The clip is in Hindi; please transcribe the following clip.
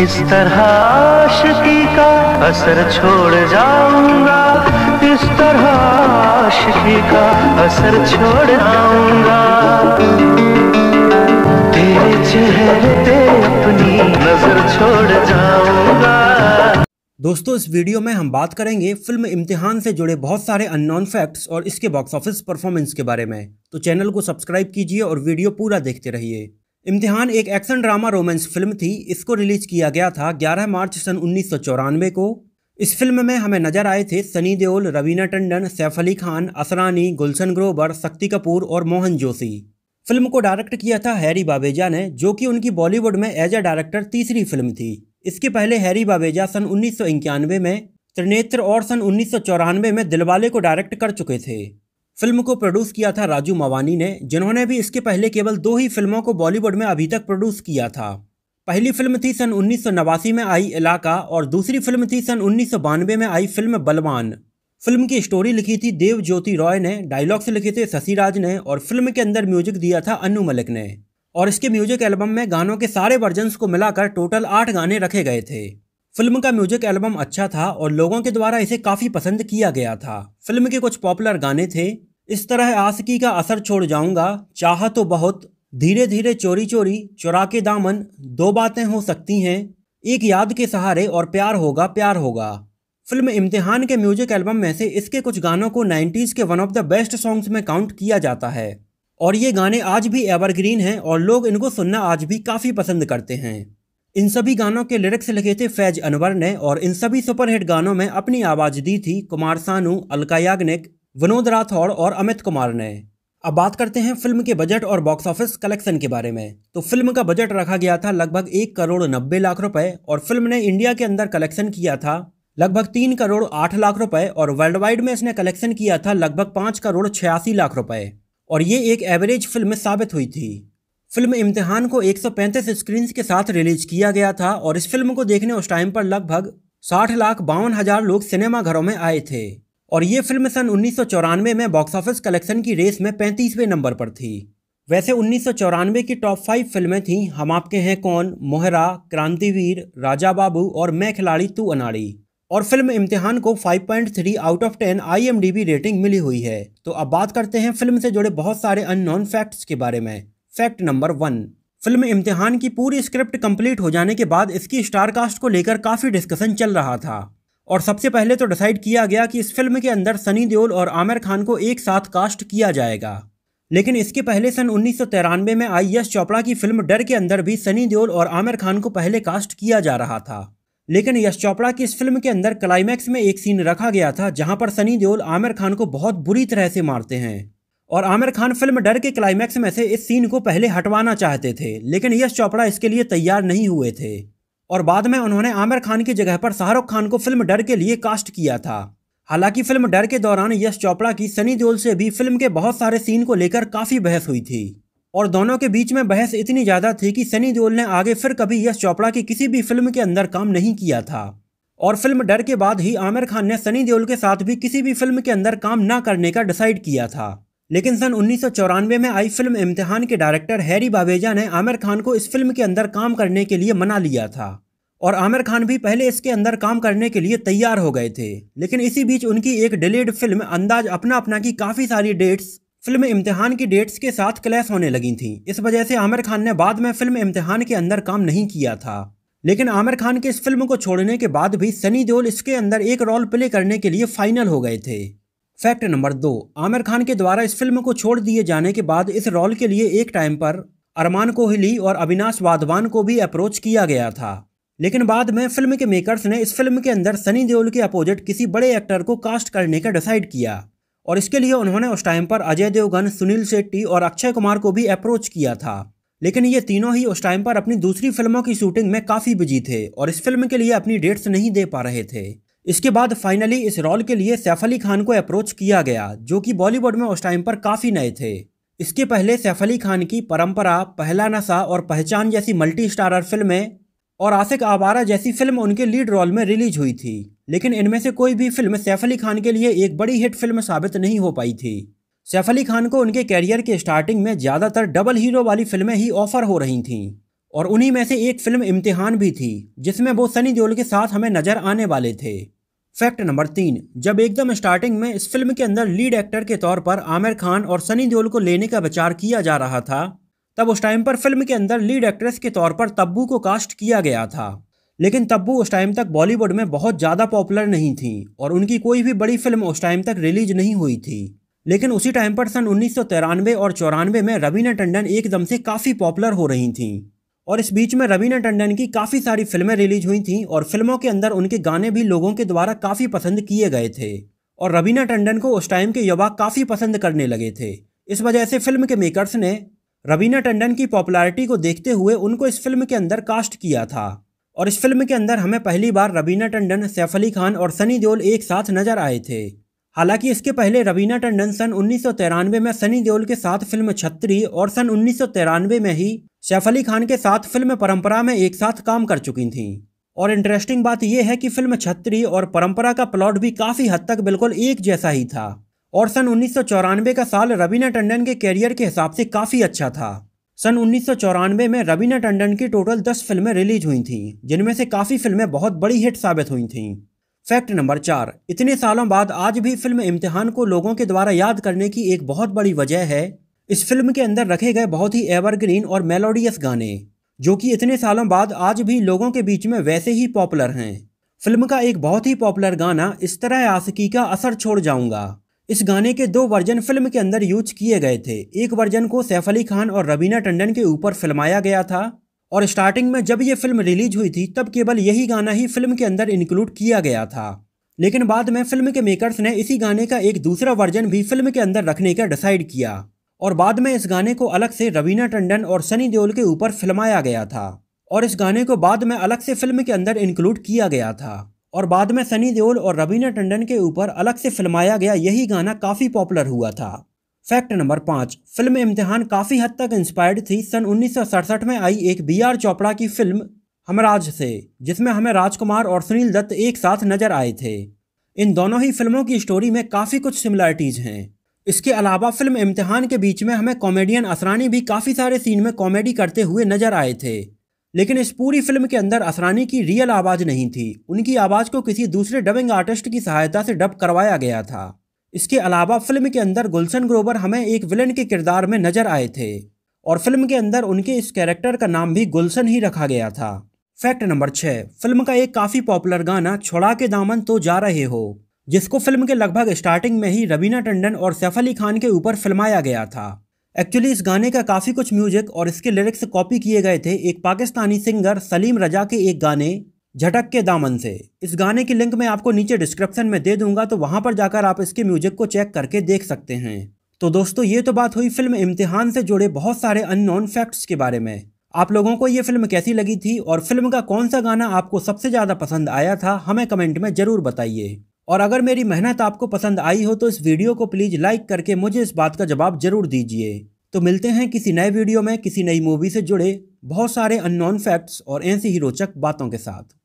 इस तरह आशिकी का असर छोड़ जाऊंगा इस तरह आशिकी का असर छोड़ जाऊंगा तेरे चेहरे पे अपनी नजर छोड़ जाऊंगा दोस्तों इस वीडियो में हम बात करेंगे फिल्म इम्तिहान से जुड़े बहुत सारे अननोन फैक्ट्स और इसके बॉक्स ऑफिस परफॉर्मेंस के बारे में तो चैनल को सब्सक्राइब कीजिए और वीडियो पूरा देखते रहिए इम्तिहान एक एक्शन ड्रामा रोमांस फिल्म थी इसको रिलीज किया गया था 11 मार्च सन उन्नीस को इस फिल्म में हमें नजर आए थे सनी देओल रवीना टंडन सैफ अली खान असरानी गुलशन ग्रोवर शक्ति कपूर और मोहन जोशी फिल्म को डायरेक्ट किया था हैरी बाबेजा ने जो कि उनकी बॉलीवुड में एज ए डायरेक्टर तीसरी फिल्म थी इसके पहले हैरी बाबेजा सन उन्नीस में त्रिनेत्र और सन उन्नीस में दिलवाले को डायरेक्ट कर चुके थे फिल्म को प्रोड्यूस किया था राजू मवानी ने जिन्होंने भी इसके पहले केवल दो ही फिल्मों को बॉलीवुड में अभी तक प्रोड्यूस किया था पहली फिल्म थी सन उन्नीस में आई इलाका और दूसरी फिल्म थी सन उन्नीस में आई फिल्म बलवान फिल्म की स्टोरी लिखी थी देव ज्योति रॉय ने डायलॉग्स लिखे थे शशिराज ने और फिल्म के अंदर म्यूजिक दिया था अनु मलिक ने और इसके म्यूजिक एल्बम में गानों के सारे वर्जन्स को मिलाकर टोटल आठ गाने रखे गए थे फिल्म का म्यूजिक एल्बम अच्छा था और लोगों के द्वारा इसे काफी पसंद किया गया था फिल्म के कुछ पॉपुलर गाने थे इस तरह आसकी का असर छोड़ जाऊंगा चाह तो बहुत धीरे धीरे चोरी चोरी चुरा के दामन दो बातें हो सकती हैं एक याद के सहारे और प्यार होगा प्यार होगा फिल्म इम्तिहान के म्यूजिक एल्बम में से इसके कुछ गानों को 90s के one of the best songs में काउंट किया जाता है और ये गाने आज भी एवरग्रीन हैं और लोग इनको सुनना आज भी काफ़ी पसंद करते हैं इन सभी गानों के लिरिक्स लिखे थे फैज अनवर ने और इन सभी सुपरहिट गानों में अपनी आवाज़ दी थी कुमार सानू अलका याग्निक विनोद राठौड़ और अमित कुमार ने अब बात करते हैं फिल्म के बजट और बॉक्स ऑफिस कलेक्शन के बारे में तो फिल्म का बजट रखा गया था लगभग एक करोड़ नब्बे लाख रुपए और फिल्म ने इंडिया के अंदर कलेक्शन किया था लगभग तीन करोड़ आठ लाख रुपए और वर्ल्ड वाइड में इसने कलेक्शन किया था लगभग पाँच करोड़ छियासी लाख रुपए और ये एक एवरेज फिल्म साबित हुई थी फिल्म इम्तिहान को 135 स्क्रीन्स के साथ रिलीज किया गया था और इस फिल्म को देखने उस टाइम पर लगभग साठ लाख बावन हजार लोग सिनेमा घरों में आए थे और ये फिल्म सन उन्नीस में बॉक्स ऑफिस कलेक्शन की रेस में पैंतीसवें नंबर पर थी वैसे उन्नीस की टॉप फाइव फिल्में थीं हम आपके हैं कौन मोहरा क्रांतिवीर राजा बाबू और मैं खिलाड़ी तू अनाड़ी और फिल्म इम्तिहान को 5.3 आउट ऑफ 10 आईएमडीबी रेटिंग मिली हुई है तो अब बात करते हैं फिल्म से जुड़े बहुत सारे अननोन फैक्ट्स के बारे में फैक्ट नंबर वन फिल्म इम्तिहान की पूरी स्क्रिप्ट कंप्लीट हो जाने के बाद इसकी स्टार कास्ट को लेकर काफ़ी डिस्कशन चल रहा था और सबसे पहले तो डिसाइड किया गया कि इस फिल्म के अंदर सनी देओल और आमिर खान को एक साथ कास्ट किया जाएगा लेकिन इसके पहले सन उन्नीस में आई यश चोपड़ा की फिल्म डर के अंदर भी सनी देओल और आमिर खान को पहले कास्ट किया जा रहा था लेकिन यश चोपड़ा की इस फिल्म के अंदर क्लाइमैक्स में एक सीन रखा गया था जहां पर सनी देओल आमिर खान को बहुत बुरी तरह से मारते हैं और आमिर खान फिल्म डर के क्लाइमैक्स में से इस सीन को पहले हटवाना चाहते थे लेकिन यश चोपड़ा इसके लिए तैयार नहीं हुए थे और बाद में उन्होंने आमिर खान की जगह पर शाहरुख खान को फिल्म डर के लिए कास्ट किया था हालांकि फिल्म डर के दौरान यश चोपड़ा की सनी देओल से भी फिल्म के बहुत सारे सीन को लेकर काफ़ी बहस हुई थी और दोनों के बीच में बहस इतनी ज़्यादा थी कि सनी देओल ने आगे फिर कभी यश चोपड़ा की किसी भी फिल्म के अंदर काम नहीं किया था और फिल्म डर के बाद ही आमिर खान ने सनी देओल के साथ भी किसी भी फिल्म के अंदर काम ना करने का डिसाइड किया था लेकिन सन उन्नीस में आई फिल्म इम्तिहान के डायरेक्टर हैरी बाबेजा ने आमिर खान को इस फिल्म के अंदर काम करने के लिए मना लिया था और आमिर खान भी पहले इसके अंदर काम करने के लिए तैयार हो गए थे लेकिन इसी बीच उनकी एक डिलेड फिल्म अंदाज अपना अपना की काफ़ी सारी डेट्स फिल्म इम्तिहान की डेट्स के साथ क्लैश होने लगी थी इस वजह से आमिर खान ने बाद में फिल्म इम्तिहान के अंदर काम नहीं किया था लेकिन आमिर खान के इस फिल्म को छोड़ने के बाद भी सनी देओल इसके अंदर एक रोल प्ले करने के लिए फाइनल हो गए थे फैक्ट नंबर दो आमिर खान के द्वारा इस फिल्म को छोड़ दिए जाने के बाद इस रोल के लिए एक टाइम पर अरमान कोहली और अविनाश वाधवान को भी अप्रोच किया गया था लेकिन बाद में फिल्म के मेकर्स ने इस फिल्म के अंदर सनी देओल के अपोजिट किसी बड़े एक्टर को कास्ट करने का डिसाइड किया और इसके लिए उन्होंने उस टाइम पर अजय देवगन सुनील शेट्टी और अक्षय कुमार को भी अप्रोच किया था लेकिन ये तीनों ही उस टाइम पर अपनी दूसरी फिल्मों की शूटिंग में काफ़ी बिजी थे और इस फिल्म के लिए अपनी डेट्स नहीं दे पा रहे थे इसके बाद फाइनली इस रोल के लिए सैफ अली खान को अप्रोच किया गया जो कि बॉलीवुड में उस टाइम पर काफ़ी नए थे इसके पहले सैफ अली खान की परंपरा पहला नशा और पहचान जैसी मल्टी स्टारर फिल्में और आसिक आवारा जैसी फिल्म उनके लीड रोल में रिलीज हुई थी लेकिन इनमें से कोई भी फिल्म सैफ अली खान के लिए एक बड़ी हिट फिल्म साबित नहीं हो पाई थी सैफ अली खान को उनके कैरियर के स्टार्टिंग में ज़्यादातर डबल हीरो वाली फिल्में ही ऑफर हो रही थीं और उन्हीं में से एक फिल्म इम्तिहान भी थी जिसमें वो सनी देओल के साथ हमें नज़र आने वाले थे फैक्ट नंबर तीन जब एकदम स्टार्टिंग में इस फिल्म के अंदर लीड एक्टर के तौर पर आमिर खान और सनी देओल को लेने का विचार किया जा रहा था तब उस टाइम पर फिल्म के अंदर लीड एक्ट्रेस के तौर पर तब्बू को कास्ट किया गया था लेकिन तब्बू उस टाइम तक बॉलीवुड में बहुत ज़्यादा पॉपुलर नहीं थी और उनकी कोई भी बड़ी फिल्म उस टाइम तक रिलीज नहीं हुई थी लेकिन उसी टाइम पर सन उन्नीस और चौरानवे में रवीना टंडन एकदम से काफ़ी पॉपुलर हो रही थीं और इस बीच में रवीना टंडन की काफ़ी सारी फिल्में रिलीज हुई थीं और फिल्मों के अंदर उनके गाने भी लोगों के द्वारा काफ़ी पसंद किए गए थे और रवीना टंडन को उस टाइम के युवा काफ़ी पसंद करने लगे थे इस वजह से फिल्म के मेकर्स ने रवीना टंडन की पॉपुलैरिटी को देखते हुए उनको इस फिल्म के अंदर कास्ट किया था और इस फिल्म के अंदर हमें पहली बार रवीना टंडन सैफ अली खान और सनी देओल एक साथ नजर आए थे हालांकि इसके पहले रवीना टंडन सन उन्नीस में सनी देओल के साथ फिल्म छत्री और सन उन्नीस में ही सैफ अली खान के साथ फिल्म परंपरा में एक साथ काम कर चुकी थीं और इंटरेस्टिंग बात यह है कि फिल्म छत्री और परंपरा का प्लॉट भी काफ़ी हद तक बिल्कुल एक जैसा ही था और सन उन्नीस का साल रवीना टंडन के कैरियर के हिसाब से काफ़ी अच्छा था सन उन्नीस में रवीना टंडन की टोटल 10 फिल्में रिलीज हुई थीं जिनमें से काफ़ी फिल्में बहुत बड़ी हिट साबित हुई थीं फैक्ट नंबर चार इतने सालों बाद आज भी फिल्म इम्तिहान को लोगों के द्वारा याद करने की एक बहुत बड़ी वजह है इस फिल्म के अंदर रखे गए बहुत ही एवरग्रीन और मेलोडियस गाने जो कि इतने सालों बाद आज भी लोगों के बीच में वैसे ही पॉपुलर हैं फिल्म का एक बहुत ही पॉपुलर गाना इस तरह आशिकी का असर छोड़ जाऊंगा इस गाने के दो वर्जन फिल्म के अंदर यूज किए गए थे एक वर्जन को सैफ अली खान और रवीना टंडन के ऊपर फिल्माया गया था और स्टार्टिंग में जब ये फिल्म रिलीज हुई थी तब केवल यही गाना ही फिल्म के अंदर इंक्लूड किया गया था लेकिन बाद में फिल्म के मेकर्स ने इसी गाने का एक दूसरा वर्जन भी फिल्म के अंदर रखने का डिसाइड किया और बाद में इस गाने को अलग से रवीना टंडन और सनी देओल के ऊपर फिल्माया गया था और इस गाने को बाद में अलग से फिल्म के अंदर इंक्लूड किया गया था और बाद में सनी देओल और रवीना टंडन के ऊपर अलग से फिल्माया गया यही गाना काफ़ी पॉपुलर हुआ था फैक्ट नंबर पाँच फिल्म इम्तिहान काफ़ी हद तक इंस्पायर्ड थी सन उन्नीस में आई एक बी आर चोपड़ा की फिल्म हमराज से जिसमें हमें राजकुमार और सुनील दत्त एक साथ नजर आए थे इन दोनों ही फिल्मों की स्टोरी में काफ़ी कुछ सिमिलरिटीज़ हैं इसके अलावा फिल्म इम्तिहान के बीच में हमें कॉमेडियन असरानी भी काफ़ी सारे सीन में कॉमेडी करते हुए नजर आए थे लेकिन इस पूरी फिल्म के अंदर असरानी की रियल आवाज़ नहीं थी उनकी आवाज़ को किसी दूसरे डबिंग आर्टिस्ट की सहायता से डब करवाया गया था इसके अलावा फिल्म के अंदर गुलशन ग्रोवर हमें एक विलन के किरदार में नजर आए थे और फिल्म के अंदर उनके इस कैरेक्टर का नाम भी गुलशन ही रखा गया था फैक्ट नंबर छः फिल्म का एक काफ़ी पॉपुलर गाना छोड़ा के दामन तो जा रहे हो जिसको फिल्म के लगभग स्टार्टिंग में ही रवीना टंडन और सैफ अली खान के ऊपर फिल्माया गया था एक्चुअली इस गाने का काफ़ी कुछ म्यूजिक और इसके लिरिक्स कॉपी किए गए थे एक पाकिस्तानी सिंगर सलीम रजा के एक गाने झटक के दामन से इस गाने की लिंक मैं आपको नीचे डिस्क्रिप्शन में दे दूंगा तो वहां पर जाकर आप इसके म्यूजिक को चेक करके देख सकते हैं तो दोस्तों ये तो बात हुई फिल्म इम्तिहान से जुड़े बहुत सारे अननोन फैक्ट्स के बारे में आप लोगों को ये फिल्म कैसी लगी थी और फिल्म का कौन सा गाना आपको सबसे ज़्यादा पसंद आया था हमें कमेंट में ज़रूर बताइए और अगर मेरी मेहनत आपको पसंद आई हो तो इस वीडियो को प्लीज़ लाइक करके मुझे इस बात का जवाब जरूर दीजिए तो मिलते हैं किसी नए वीडियो में किसी नई मूवी से जुड़े बहुत सारे अननोन फैक्ट्स और ऐसी ही रोचक बातों के साथ